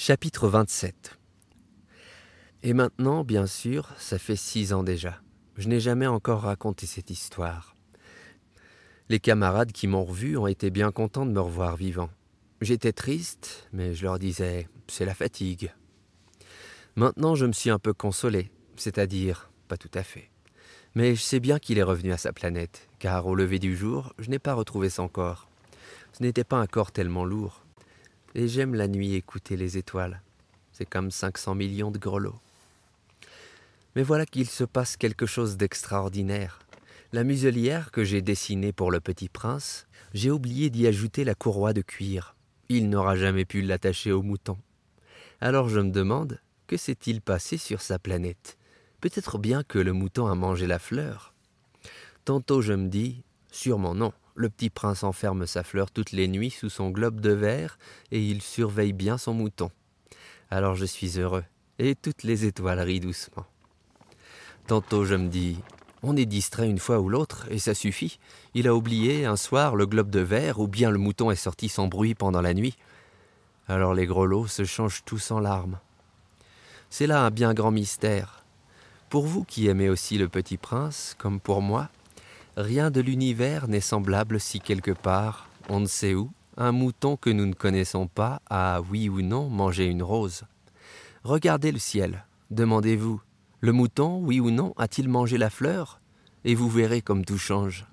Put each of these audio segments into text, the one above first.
Chapitre 27 Et maintenant, bien sûr, ça fait six ans déjà. Je n'ai jamais encore raconté cette histoire. Les camarades qui m'ont revu ont été bien contents de me revoir vivant. J'étais triste, mais je leur disais c'est la fatigue. Maintenant, je me suis un peu consolé, c'est-à-dire pas tout à fait. Mais je sais bien qu'il est revenu à sa planète, car au lever du jour, je n'ai pas retrouvé son corps. Ce n'était pas un corps tellement lourd, et j'aime la nuit écouter les étoiles. C'est comme 500 millions de grelots. Mais voilà qu'il se passe quelque chose d'extraordinaire. La muselière que j'ai dessinée pour le petit prince, j'ai oublié d'y ajouter la courroie de cuir. Il n'aura jamais pu l'attacher au mouton. Alors je me demande, que s'est-il passé sur sa planète Peut-être bien que le mouton a mangé la fleur. Tantôt je me dis, Sûrement non. Le petit prince enferme sa fleur toutes les nuits sous son globe de verre, et il surveille bien son mouton. Alors je suis heureux, et toutes les étoiles rient doucement. Tantôt je me dis, on est distrait une fois ou l'autre, et ça suffit. Il a oublié un soir le globe de verre, ou bien le mouton est sorti sans bruit pendant la nuit. Alors les grelots se changent tous en larmes. C'est là un bien grand mystère. Pour vous qui aimez aussi le petit prince, comme pour moi, Rien de l'univers n'est semblable si quelque part, on ne sait où, un mouton que nous ne connaissons pas a, oui ou non, mangé une rose. Regardez le ciel, demandez-vous, le mouton, oui ou non, a-t-il mangé la fleur Et vous verrez comme tout change.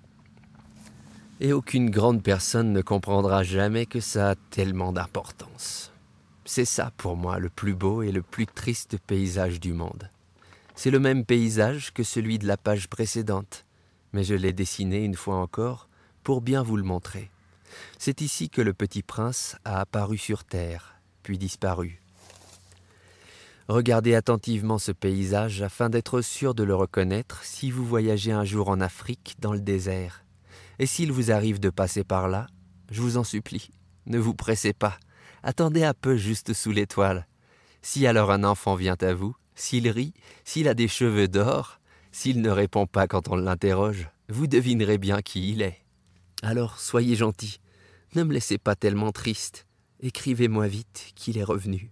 Et aucune grande personne ne comprendra jamais que ça a tellement d'importance. C'est ça pour moi le plus beau et le plus triste paysage du monde. C'est le même paysage que celui de la page précédente mais je l'ai dessiné une fois encore pour bien vous le montrer. C'est ici que le petit prince a apparu sur terre, puis disparu. Regardez attentivement ce paysage afin d'être sûr de le reconnaître si vous voyagez un jour en Afrique dans le désert. Et s'il vous arrive de passer par là, je vous en supplie, ne vous pressez pas, attendez un peu juste sous l'étoile. Si alors un enfant vient à vous, s'il rit, s'il a des cheveux d'or, s'il ne répond pas quand on l'interroge, vous devinerez bien qui il est. Alors soyez gentil, ne me laissez pas tellement triste, écrivez-moi vite qu'il est revenu.